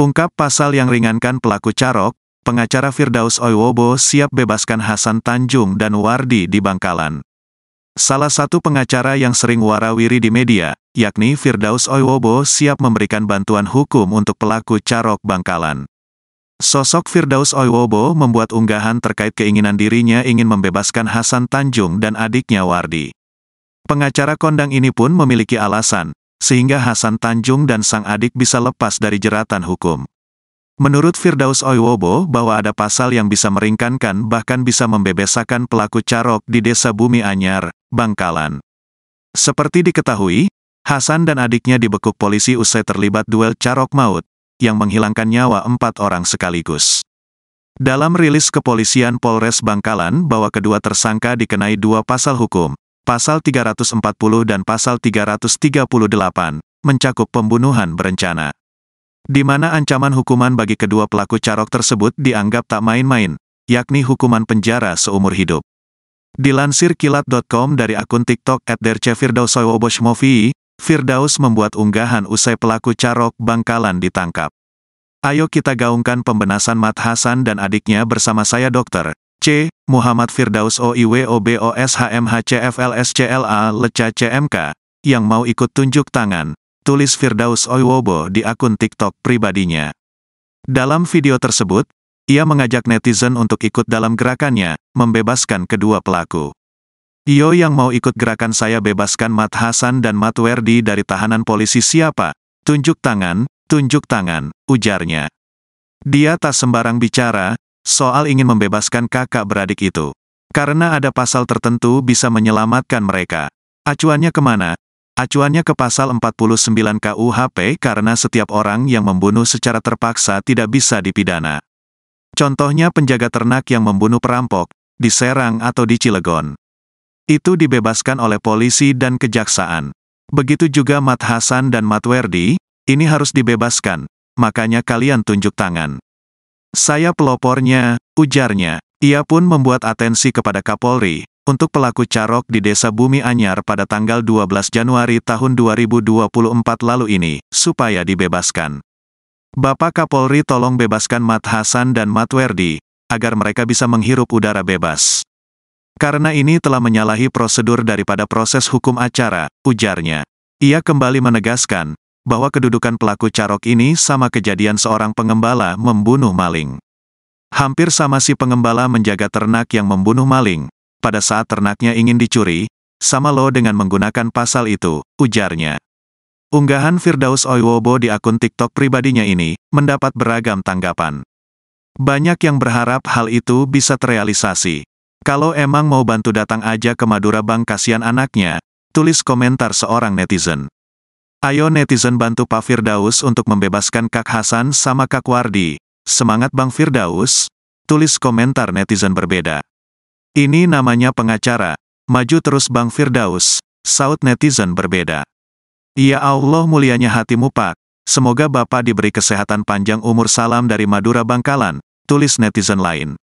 Ungkap pasal yang ringankan pelaku Carok, pengacara Firdaus Oiwobo siap bebaskan Hasan Tanjung dan Wardi di Bangkalan. Salah satu pengacara yang sering warawiri di media, yakni Firdaus Oiwobo siap memberikan bantuan hukum untuk pelaku Carok Bangkalan. Sosok Firdaus Oiwobo membuat unggahan terkait keinginan dirinya ingin membebaskan Hasan Tanjung dan adiknya Wardi. Pengacara kondang ini pun memiliki alasan, sehingga Hasan Tanjung dan sang adik bisa lepas dari jeratan hukum. Menurut Firdaus Oiwobo bahwa ada pasal yang bisa meringkankan bahkan bisa membebaskan pelaku carok di desa Bumi Anyar, Bangkalan. Seperti diketahui, Hasan dan adiknya dibekuk polisi usai terlibat duel carok maut, yang menghilangkan nyawa empat orang sekaligus. Dalam rilis kepolisian Polres Bangkalan bahwa kedua tersangka dikenai dua pasal hukum, pasal 340 dan pasal 338, mencakup pembunuhan berencana. Di mana ancaman hukuman bagi kedua pelaku carok tersebut dianggap tak main-main, yakni hukuman penjara seumur hidup. Dilansir kilat.com dari akun TikTok at Firdaus membuat unggahan usai pelaku carok bangkalan ditangkap. Ayo kita gaungkan pembenasan Mat Hasan dan adiknya bersama saya dokter, C. Muhammad Firdaus OIWOBOSHMHCFLSCLA LECA CMK, yang mau ikut tunjuk tangan, tulis Firdaus Oiwobo di akun TikTok pribadinya. Dalam video tersebut, ia mengajak netizen untuk ikut dalam gerakannya, membebaskan kedua pelaku. Yo yang mau ikut gerakan saya bebaskan Mat Hasan dan Mat Werdi dari tahanan polisi siapa? Tunjuk tangan, tunjuk tangan, ujarnya. Dia tak sembarang bicara, soal ingin membebaskan kakak beradik itu. Karena ada pasal tertentu bisa menyelamatkan mereka. Acuannya kemana? Acuannya ke pasal 49 KUHP karena setiap orang yang membunuh secara terpaksa tidak bisa dipidana. Contohnya penjaga ternak yang membunuh perampok, di Serang atau di Cilegon. Itu dibebaskan oleh polisi dan kejaksaan. Begitu juga Mat Hasan dan Mat Werdi, ini harus dibebaskan, makanya kalian tunjuk tangan. Saya pelopornya, ujarnya. Ia pun membuat atensi kepada Kapolri, untuk pelaku carok di Desa Bumi Anyar pada tanggal 12 Januari tahun 2024 lalu ini, supaya dibebaskan. Bapak Kapolri tolong bebaskan Mat Hasan dan Mat Werdi, agar mereka bisa menghirup udara bebas. Karena ini telah menyalahi prosedur daripada proses hukum acara, ujarnya. Ia kembali menegaskan, bahwa kedudukan pelaku carok ini sama kejadian seorang pengembala membunuh maling. Hampir sama si pengembala menjaga ternak yang membunuh maling. Pada saat ternaknya ingin dicuri, sama lo dengan menggunakan pasal itu, ujarnya. Unggahan Firdaus Oiwobo di akun TikTok pribadinya ini mendapat beragam tanggapan. Banyak yang berharap hal itu bisa terrealisasi. Kalau emang mau bantu datang aja ke Madura Bang kasihan anaknya, tulis komentar seorang netizen. Ayo netizen bantu Pak Firdaus untuk membebaskan Kak Hasan sama Kak Wardi. Semangat Bang Firdaus. Tulis komentar netizen berbeda. Ini namanya pengacara. Maju terus Bang Firdaus. Saut netizen berbeda. Ya Allah mulianya hatimu Pak. Semoga Bapak diberi kesehatan panjang umur salam dari Madura Bangkalan. Tulis netizen lain.